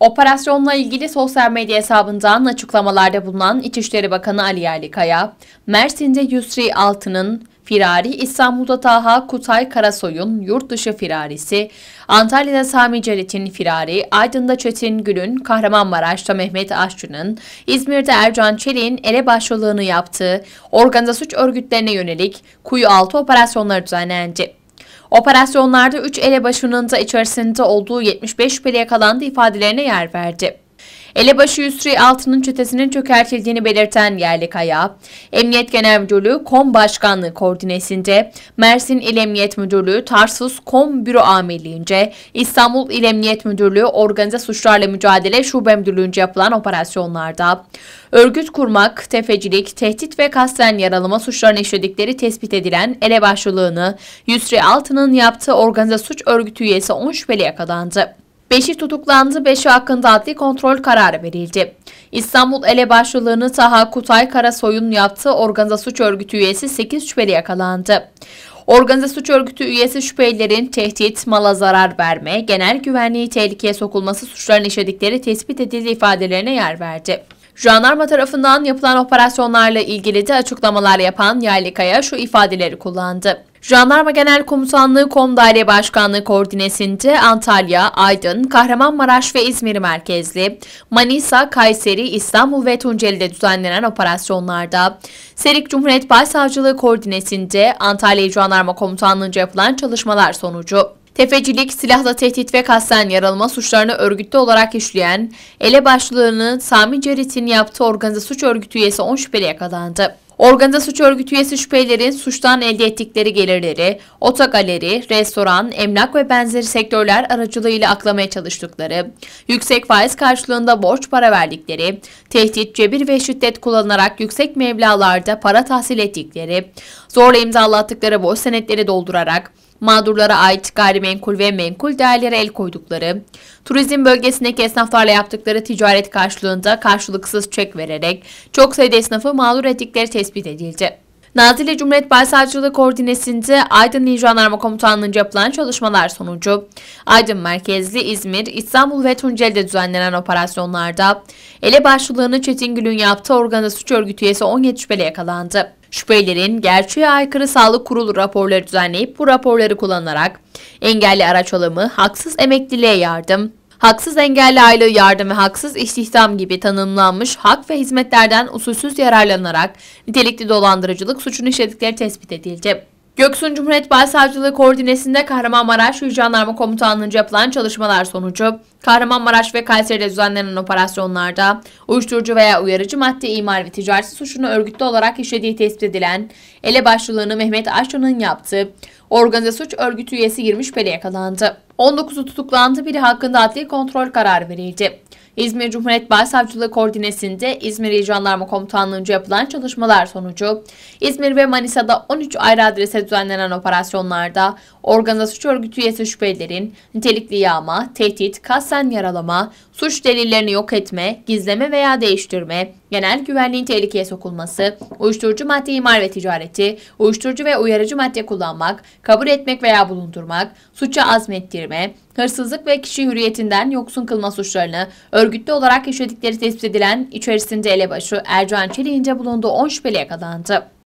Operasyonla ilgili sosyal medya hesabından açıklamalarda bulunan İçişleri Bakanı Ali Yerlikaya, Mersin'de Yusri Altın'ın firari, İstanbul'da Taha Kutay Karasoy'un yurt dışı firarisi, Antalya'da Sami Cerit'in firari, Aydın'da Çetin Gül'ün, Kahramanmaraş'ta Mehmet Aşçı'nın, İzmir'de Ercan Çelik'in ele başlılığını yaptığı organize suç örgütlerine yönelik kuyu altı operasyonları düzenlendi. Operasyonlarda 3 elebaşının da içerisinde olduğu 75 şüpheli yakalandı ifadelerine yer verdi. Elebaşı Üsri Altı'nın çetesinin çökertildiğini belirten yerli kaya, Emniyet Genel Müdürlüğü KOM Başkanlığı koordinesinde Mersin İl Emniyet Müdürlüğü Tarsus KOM Büro Amirliğince İstanbul İl Emniyet Müdürlüğü Organize Suçlarla Mücadele Şube Müdürlüğünce yapılan operasyonlarda örgüt kurmak, tefecilik, tehdit ve kasten yaralama suçlarını işledikleri tespit edilen elebaşılığını Yusri Altı'nın yaptığı organize suç örgütü üyesi 10 şüpheli yakalandı. Beşi tutuklandı, beşi hakkında adli kontrol kararı verildi. İstanbul Elebaşlılığını Taha Kutay Karasoy'un yaptığı organize suç örgütü üyesi 8 şüpheli yakalandı. Organize suç örgütü üyesi şüphelilerin tehdit, mala zarar verme, genel güvenliği tehlikeye sokulması suçlarını işledikleri tespit edildi ifadelerine yer verdi. Jandarma tarafından yapılan operasyonlarla ilgili de açıklamalar yapan Yaylıkaya şu ifadeleri kullandı. Jandarma Genel Komutanlığı Komdaire Başkanlığı koordinesince Antalya, Aydın, Kahramanmaraş ve İzmir merkezli Manisa, Kayseri, İstanbul ve Tunceli'de düzenlenen operasyonlarda Serik Cumhuriyet Başsavcılığı koordinesince Antalya Jandarma Komutanlığı'nca yapılan çalışmalar sonucu tefecilik, silahla tehdit ve kasten yaralama suçlarını örgütlü olarak işleyen ele başlığını Sami Cerit'in yaptığı organize suç örgütü üyesi 10 şüpheli yakalandı. Organize suç örgütü üyesi şüphelilerin suçtan elde ettikleri gelirleri, otogaleri, restoran, emlak ve benzeri sektörler aracılığıyla aklamaya çalıştıkları, yüksek faiz karşılığında borç para verdikleri, tehdit, cebir ve şiddet kullanarak yüksek meblalarda para tahsil ettikleri, zorla imzalattıkları borç senetleri doldurarak, mağdurlara ait gayrimenkul ve menkul değerlere el koydukları, turizm bölgesindeki esnaflarla yaptıkları ticaret karşılığında karşılıksız çek vererek çok sayıda esnafı mağdur ettikleri tespit edildi. Nazilli Cumhuriyet Başsavcılığı Koordinesi'nde Aydın İl Jandarma Komutanlığı'nca yapılan çalışmalar sonucu Aydın merkezli İzmir, İstanbul ve Tunceli'de düzenlenen operasyonlarda ele başlığını Çetin Gül'ün yaptığı organize suç örgütü üyesi 17 şüpheli yakalandı. Şüphelilerin gerçeğe aykırı sağlık kurulu raporları düzenleyip bu raporları kullanarak engelli araç alımı, haksız emekliliğe yardım, haksız engelli aylığı yardım ve haksız istihdam gibi tanımlanmış hak ve hizmetlerden usulsüz yararlanarak nitelikli dolandırıcılık suçunu işledikleri tespit edildi. Göksun Cumhuriyet Başsavcılığı koordinesinde Kahramanmaraş ve Jandarma Komutanlığı'nca yapılan çalışmalar sonucu Kahramanmaraş ve Kayseri'de düzenlenen operasyonlarda uyuşturucu veya uyarıcı madde imar ve ticareti suçunu örgütlü olarak işlediği tespit edilen elebaşlılığını Mehmet Aşçı'nın yaptığı organize suç örgütü üyesi 20 şüpheli yakalandı. 19'u tutuklandı, biri hakkında adli kontrol kararı verildi. İzmir Cumhuriyet Başsavcılığı koordinesinde İzmir Jandarma Komutanlığı'nca yapılan çalışmalar sonucu İzmir ve Manisa'da 13 ayrı adrese düzenlenen operasyonlarda organize suç örgütü üyesi şüphelilerin nitelikli yağma, tehdit, kasten yaralama, suç delillerini yok etme, gizleme veya değiştirme, genel güvenliğin tehlikeye sokulması, uyuşturucu madde imar ve ticareti, uyuşturucu ve uyarıcı madde kullanmak, kabul etmek veya bulundurmak, suça azmettirme, hırsızlık ve kişi hürriyetinden yoksun kılma suçlarını örgütlü olarak işledikleri tespit edilen içerisinde elebaşı Ercan Çelik'in bulunduğu 10 şüpheli yakalandı.